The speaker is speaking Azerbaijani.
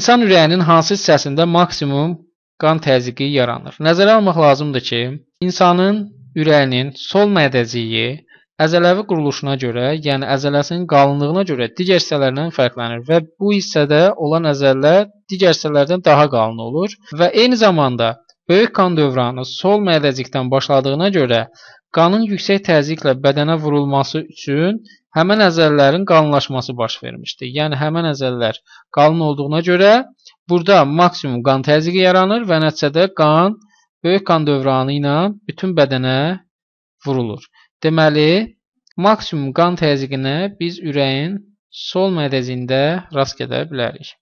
İnsan ürəyinin hansı hissəsində maksimum qan təzyiqi yaranır? Nəzərə almaq lazımdır ki, insanın ürəyinin sol mədəciyi əzələvi quruluşuna görə, yəni əzələsinin qalınlığına görə digər hissələrdən fərqlənir və bu hissədə olan əzələlər digər hissələrdən daha qalın olur və eyni zamanda böyük qan dövranı sol mədəcikdən başladığına görə Qanın yüksək təzyiqlə bədənə vurulması üçün həmin əzəllərin qalınlaşması baş vermişdi. Yəni həmin əzəllər qalın olduğuna görə burada maksimum qan təzyiqi yaranır və nəticədə qan böyük qan dövranı ilə bütün bədənə vurulur. Deməli, maksimum qan təzyiqinə biz ürəyin sol mədəzində rast gələ bilərik.